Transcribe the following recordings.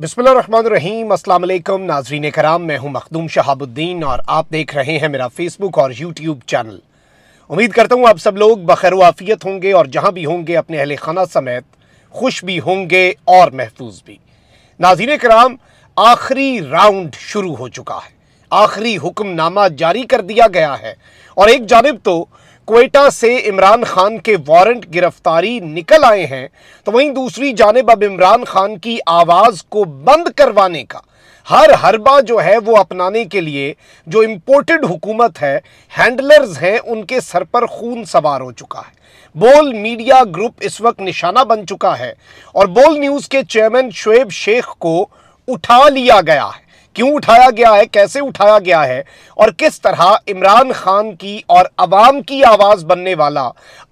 बिस्मिल्लाम अस्सलाम नाजरीन कराम मैं हूं मखदूम शहाबुद्दीन और आप देख रहे हैं मेरा फेसबुक और यूट्यूब चैनल उम्मीद करता हूं आप सब लोग बखैर वाफियत होंगे और जहां भी होंगे अपने अहल खाना समेत खुश भी होंगे और महफूज भी नाजरीन कराम आखिरी राउंड शुरू हो चुका है आखिरी हुक्मनामा जारी कर दिया गया है और एक जानब तो क्वेटा से इमरान खान के वारंट गिरफ्तारी निकल आए हैं तो वहीं दूसरी जानब अब इमरान खान की आवाज़ को बंद करवाने का हर हरबा जो है वो अपनाने के लिए जो इम्पोर्टेड हुकूमत है हैंडलर्स हैं उनके सर पर खून सवार हो चुका है बोल मीडिया ग्रुप इस वक्त निशाना बन चुका है और बोल न्यूज़ के चेयरमैन शुएब शेख को उठा लिया गया है क्यों उठाया गया है कैसे उठाया गया है और किस तरह इमरान खान की और आवाम की आवाज़ बनने वाला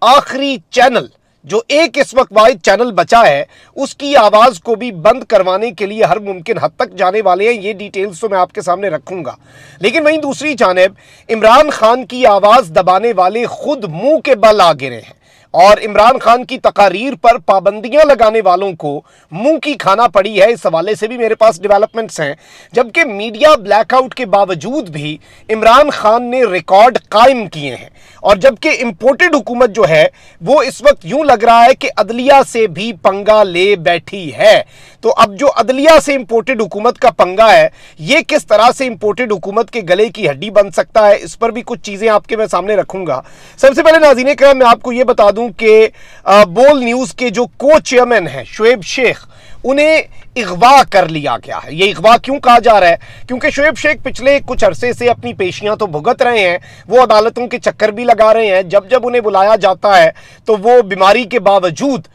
आखिरी चैनल जो एक इस वक्त वाइज चैनल बचा है उसकी आवाज़ को भी बंद करवाने के लिए हर मुमकिन हद तक जाने वाले हैं ये डिटेल्स तो मैं आपके सामने रखूंगा लेकिन वहीं दूसरी जानब इमरान खान की आवाज़ दबाने वाले खुद मुंह के बल आ गिरे हैं और इमरान खान की तकारीर पर पाबंदियां लगाने वालों को मुंह की खाना पड़ी है इस हवाले से भी मेरे पास डेवलपमेंट्स हैं जबकि मीडिया ब्लैकआउट के बावजूद भी इमरान खान ने रिकॉर्ड कायम किए हैं और जबकि इम्पोर्टेड हुकूमत जो है वो इस वक्त यूं लग रहा है कि अदलिया से भी पंगा ले बैठी है तो अब जो अदलिया से इम्पोर्टेड हुकूमत का पंगा है ये किस तरह से इंपोर्टेड हुकूमत के गले की हड्डी बन सकता है इस पर भी कुछ चीज़ें आपके मैं सामने रखूंगा सबसे पहले नाजीन कर मैं आपको ये बता दूं कि बोल न्यूज़ के जो को चेयरमैन हैं शुएब शेख उन्हें अगवा कर लिया गया है ये अगवा क्यों कहा जा रहा है क्योंकि शुएब शेख पिछले कुछ अरसे से अपनी पेशियां तो भुगत रहे हैं वो अदालतों के चक्कर भी लगा रहे हैं जब जब उन्हें बुलाया जाता है तो वो बीमारी के बावजूद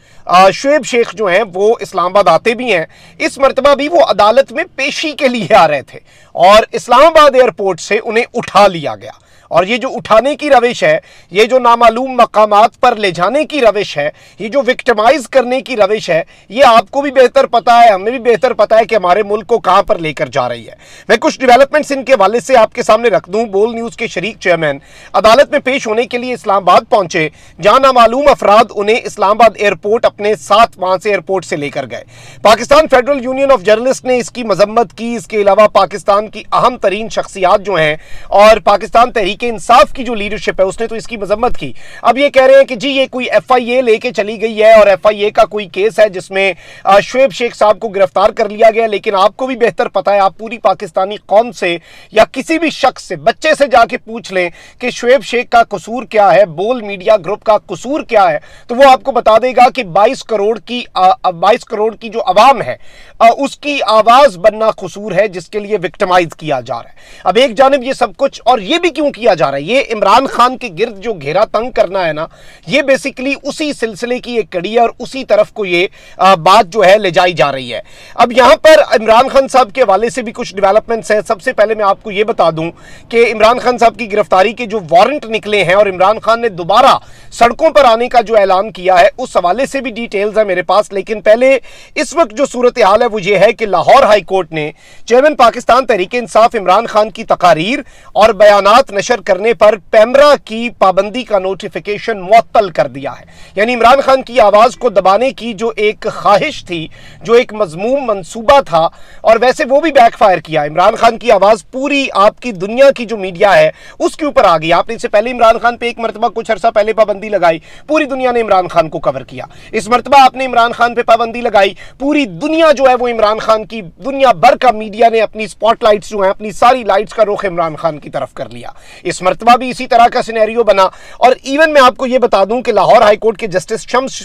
शुएब शेख जो हैं वो इस्लामाबाद आते भी हैं इस मरतबा भी वो अदालत में पेशी के लिए आ रहे थे और इस्लामाबाद एयरपोर्ट से उन्हें उठा लिया गया और ये जो उठाने की रविश है ये जो नामालूम मकाम पर ले जाने की रविश है ये जो विक्टमाइज करने की रविश है ये आपको भी बेहतर पता है हमें भी बेहतर पता है कि हमारे मुल्क को कहां पर लेकर जा रही है मैं कुछ डेवलपमेंट्स इनके हवाले से आपके सामने रख दू बोल न्यूज़ के शरीक चेयरमैन अदालत में पेश होने के लिए इस्लामाबाद पहुंचे जहां नामालूम अफराद उन्हें इस्लामाबाद एयरपोर्ट अपने साथ वहां से एयरपोर्ट से लेकर गए Pakistan Federal Union of Journalist ने इसकी मजम्मत की इसके अलावा पाकिस्तान की अहम तरीन शख्सियात जो है और पाकिस्तान तहरीक तहरीके इंसाफ की जो लीडरशिप है उसने तो इसकी मजम्मत की अब ये कह रहे हैं कि जी ये कोई एफ आई ए लेके चली गई है और एफ आई ए का कोई केस है जिसमें शुएब शेख साहब को गिरफ्तार कर लिया गया लेकिन आपको भी बेहतर पता है आप पूरी पाकिस्तानी कौम से या किसी भी शख्स से बच्चे से जाके पूछ लें कि शुएब शेख का कसूर क्या है बोल मीडिया ग्रुप का कसूर क्या है तो वो आपको बता देगा कि 22 करोड़ की 22 करोड़ की जो आवाम है उसकी आवाज़ बनना कसूर है जिसके लिए विक्टमाइज किया जा रहा है अब एक जानब ये सब कुछ और ये भी क्यों किया जा रहा है ये इमरान खान के गिरद जो घेरा तंग करना है ना ये बेसिकली उसी सिलसिले की एक कड़ी है और उसी तरफ को ये बात जो है ले जाई जा रही है अब यहां पर इमरान खान साहब के हवाले से भी कुछ डेवलपमेंट्स हैं सबसे पहले मैं आपको ये बता दूं कि इमरान खान साहब की गिरफ्तारी के जो वारंट निकले हैं और इमरान खान ने दोबारा सड़कों पर आने का जो ऐलान किया है उस हवाले से भी डिटेल्स है मेरे पास लेकिन पहले इस वक्त जो सूरत हाल है है वो ये है कि लाहौर हाई कोर्ट ने चेयरमैन पाकिस्तान तहरीक इंसाफ इमरान खान की तकारीर और बयान नशर करने पर पैमरा की पाबंदी का नोटिफिकेशन मअतल कर दिया है यानी इमरान खान की आवाज़ को दबाने की जो एक ख्वाहिश थी जो एक मजमूम मनसूबा था और वैसे वो भी बैकफायर किया इमरान खान की आवाज़ पूरी आपकी दुनिया की जो मीडिया है उसके ऊपर आ गई आपने इससे पहले इमरान खान पर एक मरतबा कुछ अर्सा पहले पाबंदी लगाई पूरी दुनिया ने इमरान खान को कवर किया इस मरतबा आपने इमरान खान पर पाबंदी लगाई पूरी दुनिया जो है है वो इमरान खान की दुनिया भर का मीडिया ने अपनी स्पॉटलाइट्स जो हैं अपनी सारी लाइट्स का रुख इमरान खान की तरफ कर लिया इस मरतबा भी इसी तरह का सिनेरियो बना और इवन मैं आपको ये बता दूं कि लाहौर हाईकोर्ट के जस्टिस शम्स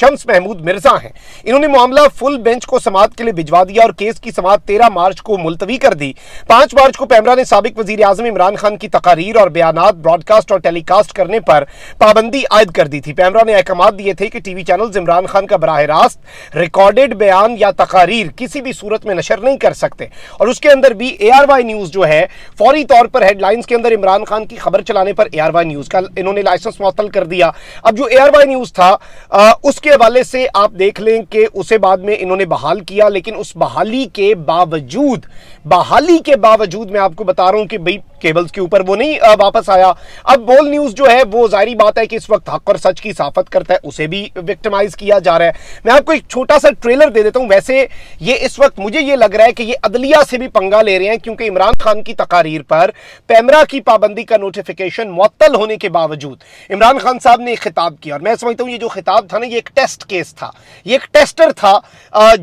शम्स महमूद मिर्जा हैं इन्होंने मामला फुल बेंच को समात के लिए भिजवा दिया और केस की समात तेरह मार्च को मुलतवी कर दी पांच मार्च को पैमरा ने सबक वजीर आजम इमरान खान की तकारीर और बयान ब्रॉडकास्ट और टेलीकास्ट करने पर पाबंदी आयद कर दी थी पैमरा ने अहकाम दिए थे कि टीवी चैनल इमरान खान का बरह रास्त रिकॉर्डेड बयान या तकारीर तहरीर किसी भी सूरत में नशर नहीं कर सकते और उसके अंदर भी ए आर वाई न्यूज़ जो है फौरी तौर पर हेडलाइंस के अंदर इमरान खान की खबर चलाने पर ए आर वाई न्यूज़ का इन्होंने लाइसेंस मुअल कर दिया अब जो ए आर वाई न्यूज़ था आ, उसके हवाले से आप देख लें कि उसे बाद में इन्होंने बहाल किया लेकिन उस बहाली के बावजूद बहाली के बावजूद मैं आपको बता रहा हूँ कि भाई केबल्स के ऊपर वो नहीं वापस आया अब बोल न्यूज जो है वो जाहिर बात है कि इस वक्त हक और सच की साफत करता है उसे भी विक्टिमाइज किया जा रहा है मैं आपको एक छोटा सा ट्रेलर दे देता हूं वैसे ये इस वक्त मुझे ये लग रहा है कि ये अदलिया से भी पंगा ले रहे हैं क्योंकि इमरान खान की तकारीर पर पैमरा की पाबंदी का नोटिफिकेशन मुअत्तल होने के बावजूद इमरान खान साहब ने खिताब किया और मैं समझता हूँ ये जो खिताब था ना ये एक टेस्ट केस था ये एक टेस्टर था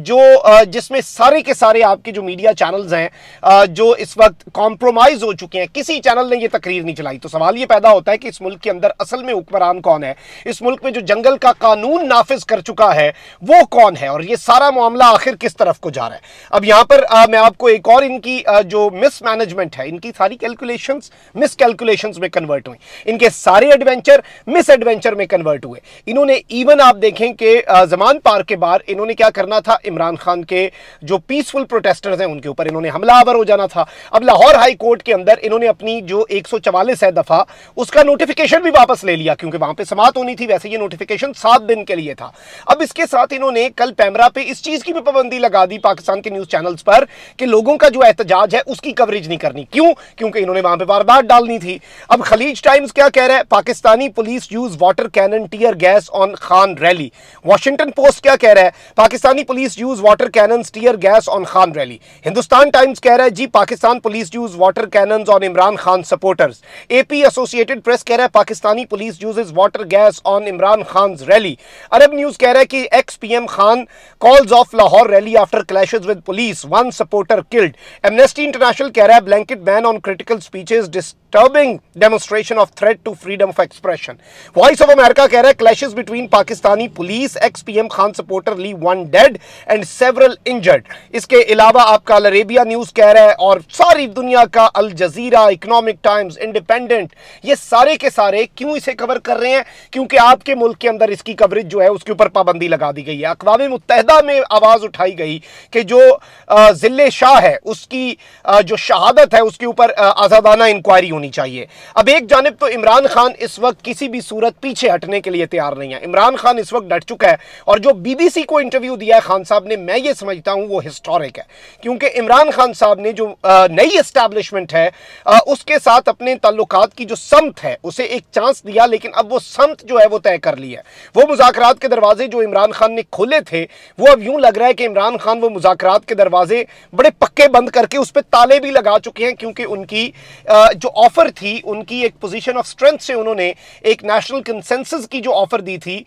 जो जिसमें सारे के सारे आपके जो मीडिया चैनल्स हैं जो इस वक्त कॉम्प्रोमाइज हो चुके हैं हैं किसी चैनल ने ये तकरीर नहीं चलाई तो सवाल ये पैदा होता है कि इस मुल्क के अंदर असल में हुक्मरान कौन है इस मुल्क में जो जंगल का कानून नाफिज कर चुका है वो कौन है और ये सारा मामला आखिर किस तरफ को जा रहा है अब यहाँ पर आ, मैं आपको एक और इनकी आ, जो मिसमैनेजमेंट है इनकी सारी कैलकुलेशन मिस कैलकुलेशन में कन्वर्ट हुई इनके सारे एडवेंचर मिस एडवेंचर में कन्वर्ट हुए इन्होंने इवन आप देखें कि जमान पार के बाद इन्होंने क्या करना था इमरान खान के जो पीसफुल प्रोटेस्टर्स हैं उनके ऊपर इन्होंने हमलावर हो जाना था अब लाहौर हाई कोर्ट के अंदर इन्होंने इन्होंने अपनी जो 144 है दफ़ा उसका नोटिफिकेशन भी वापस ले लिया क्योंकि वहां पर समाप्त होनी थी वैसे ये नोटिफिकेशन सात दिन के लिए था अब इसके साथ इन्होंने कल पैमरा पे इस चीज़ की भी पाबंदी लगा दी पाकिस्तान के न्यूज़ चैनल्स पर कि लोगों का जो एहतजाज है उसकी कवरेज नहीं करनी क्यों क्योंकि इन्होंने वहां पर वारदात डालनी थी अब खलीज टाइम्स क्या कह रहा है Pakistani police use water cannon tear gas on Khan rally Washington Post क्या कह रहा है Pakistani police use water cannon tear gas on Khan rally Hindustan Times कह रहा है जी Pakistan police use water cannon on Imran Khan supporters AP Associated Press कह रहा है Pakistani police use water gas on Imran Khan rally Arab News कह रहा है कि ex PM Khan calls of Lahore rally after clashes with police one supporter killed Amnesty International कह रहा है blanket ban on critical speeches disturbing demonstration of threat to freedom of expression. Voice of America कह रहा है clashes between Pakistani police, ex-PM Khan supporter leave one dead and several injured. इसके अलावा आपका Al Arabia News कह रहा है और सारी दुनिया का Al Jazeera, Economic Times, Independent ये सारे के सारे क्यों इसे कवर कर रहे हैं क्योंकि आपके मुल्क के अंदर इसकी कवरेज जो है उसके ऊपर पाबंदी लगा दी गई है अकवा मुतहदा में आवाज़ उठाई गई कि जो जिले शाह है उसकी जो शहादत है उसके ऊपर आज़ादाना इंक्वायरी होनी होनी चाहिए अब एक जानब तो इमरान खान इस वक्त किसी भी सूरत पीछे हटने के लिए तैयार नहीं है इमरान खान इस वक्त डट चुका है और जो बीबीसी को इंटरव्यू दिया है खान साहब ने मैं ये समझता हूँ वो हिस्टोरिक है क्योंकि इमरान खान साहब ने जो नई इस्टेब्लिशमेंट है आ, उसके साथ अपने तल्लुक की जो समत है उसे एक चांस दिया लेकिन अब वो समत जो है वो तय कर लिया वो मुजाकर के दरवाजे जो इमरान खान ने खोले थे वो अब यूं लग रहा है कि इमरान खान वो मुजाकर के दरवाजे बड़े पक्के बंद करके उस पर ताले भी लगा चुके हैं क्योंकि उनकी जो ऑफर थी उनकी एक पोजीशन ऑफ स्ट्रेंथ से उन्होंने एक नेशनल कंसेंसस की जो ऑफर दी थी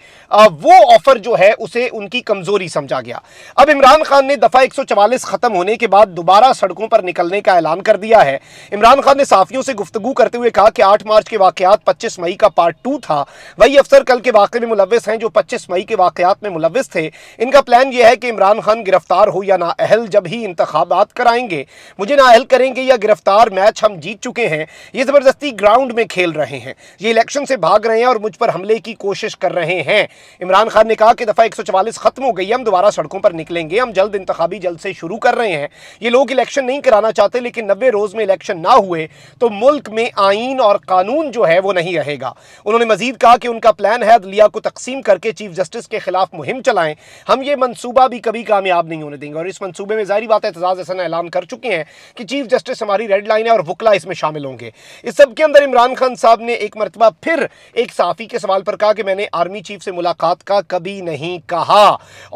वो ऑफर जो है उसे उनकी कमजोरी समझा गया अब इमरान खान ने दफा 144 खत्म होने के बाद दोबारा सड़कों पर निकलने का ऐलान कर दिया है इमरान खान ने साफियों से गुफ्तगु करते हुए कहा कि आठ मार्च के वाकत पच्चीस मई का पार्ट टू था वही अफसर कल के वाक में मुलविस हैं जो पच्चीस मई के वाकत में मुलविस थे इनका प्लान यह है कि इमरान खान गिरफ्तार हो या ना अहल जब ही इंतबात कराएंगे मुझे ना अहल करेंगे या गिरफ्तार मैच हम जीत चुके हैं ये ज़बरदस्ती ग्राउंड में खेल रहे हैं ये इलेक्शन से भाग रहे हैं और मुझ पर हमले की कोशिश कर रहे हैं इमरान खान ने कहा कि दफ़ा एक ख़त्म हो गई है हम दोबारा सड़कों पर निकलेंगे हम जल्द इंतबी जल्द से शुरू कर रहे हैं ये लोग इलेक्शन नहीं कराना चाहते लेकिन नब्बे रोज़ में इलेक्शन ना हुए तो मुल्क में आइन और कानून जो है वो नहीं रहेगा उन्होंने मजीद कहा कि उनका प्लान है अदलिया को तकसीम करके चीफ जस्टिस के खिलाफ मुहिम चलाएं हम ये मनसूबा भी कभी कामयाब नहीं होने देंगे और इस मनसूबे में जारी बात एतजाज़ हसन ऐलान कर चुके हैं कि चीफ जस्टिस हमारी रेड लाइन है और वकला इसमें शामिल होंगे इस सब के अंदर इमरान खान साहब ने एक मरतबा फिर एक साफी के सवाल पर कहा कि मैंने आर्मी चीफ से मुलाकात का कभी नहीं कहा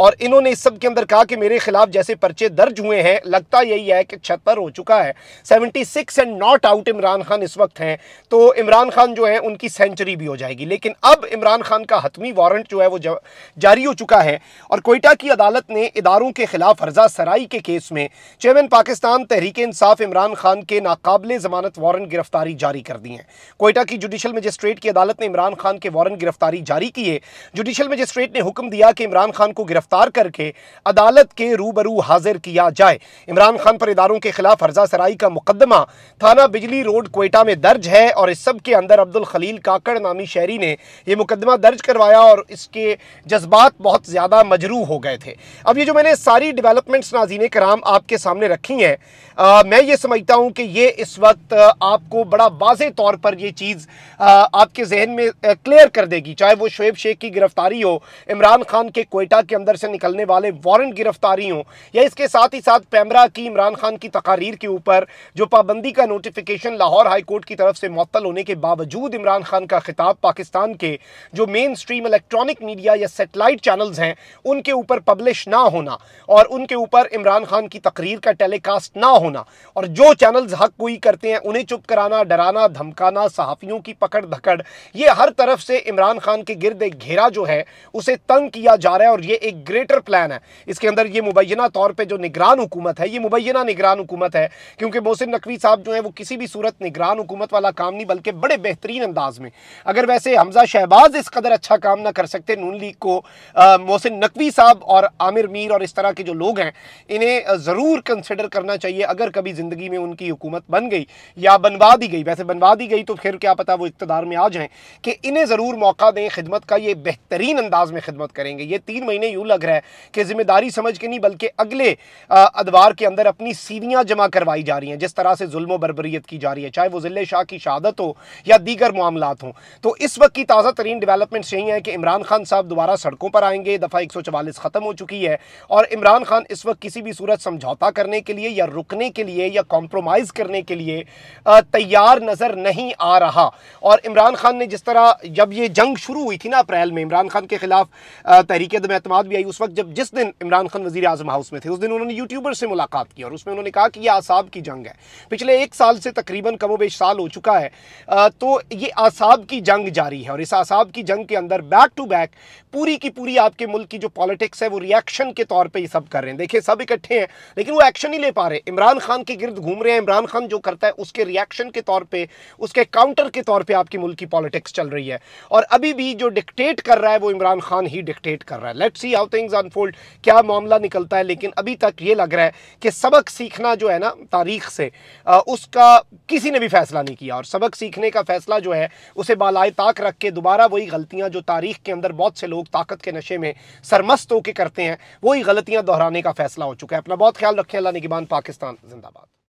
और इन्होंने इस सब के अंदर कहा कि मेरे खिलाफ जैसे पर्चे दर्ज हुए हैं लगता यही है कि छत पर हो चुका है seventy six and not out Imran Khan इस वक्त हैं तो इमरान खान जो है उनकी सेंचुरी भी हो जाएगी लेकिन अब इमरान खान का हतमी वारंट जो है वो जारी हो चुका है और कोयटा की अदालत ने इदारों के खिलाफ हर्जा सराई के केस में चेयरमैन पाकिस्तान तहरीक इंसाफ इमरान खान के नाकबले जमानत वारंट गिरफ्तार गिरफ्तारी जारी कर दी है कोयटा की जुडिशल मजिस्ट्रेट की अदालत ने इमरान खान के वारंट गिरफ्तारी जारी किए जुडिशल मजिस्ट्रेट ने हुक्म दिया कि इमरान खान को गिरफ्तार करके अदालत के रूबरू हाजिर किया जाए इमरान खान पर इदारों के खिलाफ हर्जा सराई का मुकदमा थाना बिजली रोड कोयटा में दर्ज है और इस सब के अंदर अब्दुल खलील काकड़ नामी शहरी ने यह मुकदमा दर्ज करवाया और इसके जज्बात बहुत ज़्यादा मजरू हो गए थे अब ये जो मैंने सारी डेवलपमेंट्स नाजीन कराम आपके सामने रखी हैं मैं ये समझता हूं कि ये इस वक्त आपको बड़ा वाजे तौर पर यह चीज़ आपके जहन में क्लियर कर देगी चाहे वो शुएब शेख की गिरफ्तारी हो इमरान खान के कोयटा के अंदर से निकलने वाले वारंट गिरफ्तारी हो या इसके साथ ही साथ पैमरा की इमरान खान की तकारीर के ऊपर जो पाबंदी का नोटिफिकेशन लाहौर हाईकोर्ट की तरफ से मअतल होने के बावजूद इमरान खान का खिताब पाकिस्तान के जो मेन स्ट्रीम इलेक्ट्रॉनिक मीडिया या सेटेलाइट चैनल्स हैं उनके ऊपर पब्लिश ना होना और उनके ऊपर इमरान खान की तकरीर का टेलीकास्ट ना होना और जो चैनल्स हक कोई करते हैं उन्हें चुप कराना धमकाना डराना धमकाना सहाफ़ियों की पकड़ धकड़ ये हर तरफ से इमरान खान के गिरद एक घेरा जो है उसे तंग किया जा रहा है और ये एक ग्रेटर प्लान है इसके अंदर ये मुबैना तौर पर जो निगरान हुकूमत है ये मुबैना निगरान हुकूमत है क्योंकि मोहसिन नकवी साहब जो है वो किसी भी सूरत निगरान हुकूमत वाला काम नहीं बल्कि बड़े बेहतरीन अंदाज में अगर वैसे हमजा शहबाज इस कदर अच्छा काम ना कर सकते नून लीग को मोहसिन नकवी साहब और आमिर मीर और इस तरह के जो लोग हैं इन्हें ज़रूर कंसिडर करना चाहिए अगर कभी ज़िंदगी में उनकी हुकूमत बन गई या बनवा दी गई वैसे बनवा दी गई तो फिर क्या पता वो इकतदार में आ जाएँ कि इन्हें ज़रूर मौका दें खिदमत का ये बेहतरीन अंदाज में खिदमत करेंगे ये तीन महीने यूँ लग रहा है कि ज़िम्मेदारी समझ के नहीं बल्कि अगले अदवार के अंदर अपनी सीवियाँ जमा करवाई जा रही हैं जिस तरह से जुल्म बरबरीत की जा रही है चाहे वो जिले शाह की शहादत हो या दीगर मामला हों तो इस वक्त की ताज़ा तरीन डेवलपमेंट्स यही है कि इमरान खान साहब दोबारा सड़कों पर आएंगे दफ़ा एक सौ चवालीस ख़त्म हो चुकी है और इमरान खान इस वक्त किसी भी सूरत समझौता करने के लिए या रुकने के लिए या कॉम्प्रोमाइज़ करने के लिए तैयार तैयार नज़र नहीं आ रहा और इमरान खान ने जिस तरह जब ये जंग शुरू हुई थी ना अप्रैल में इमरान खान के खिलाफ तहरीक दम एतम भी आई उस वक्त जब जिस दिन इमरान खान वजी अजम हाउस में थे उस दिन उन्होंने यूट्यूबर से मुलाकात की और उसमें उन्होंने कहा कि यह आसाब की जंग है पिछले एक साल से तकरीबन कमो बेश साल हो चुका है तो ये आसाब की जंग जारी है और इस आसाब की जंग के अंदर बैक टू बैक पूरी की पूरी आपके मुल्क की जो पॉलिटिक्स है वो रिएक्शन के तौर पर ये सब कर रहे हैं देखिए सब इकट्ठे हैं लेकिन वो एक्शन ही ले पा रहे इमरान खान के गिर्द घूम रहे हैं इमरान खान जो करता है उसके रिएक्शन के तौर पर उसके काउंटर के तौर पर आपकी मुल्क की पॉलिटिक्स चल रही है और अभी भी जो डिक्टेट कर रहा है वो इमरान खान ही डिक्टेट कर रहा है let see how things unfold क्या मामला निकलता है लेकिन अभी तक ये लग रहा है कि सबक सीखना जो है ना तारीख से आ, उसका किसी ने भी फैसला नहीं किया और सबक सीखने का फैसला जो है उसे बालाए ताक रख के दोबारा वही गलतियां जो तारीख के अंदर बहुत से लोग ताकत के नशे में सरमस्त होकर करते हैं वही गलतियां दोहराने का फैसला हो चुका है अपना बहुत ख्याल रखें अल्लाह निगिबान पाकिस्तान जिंदाबाद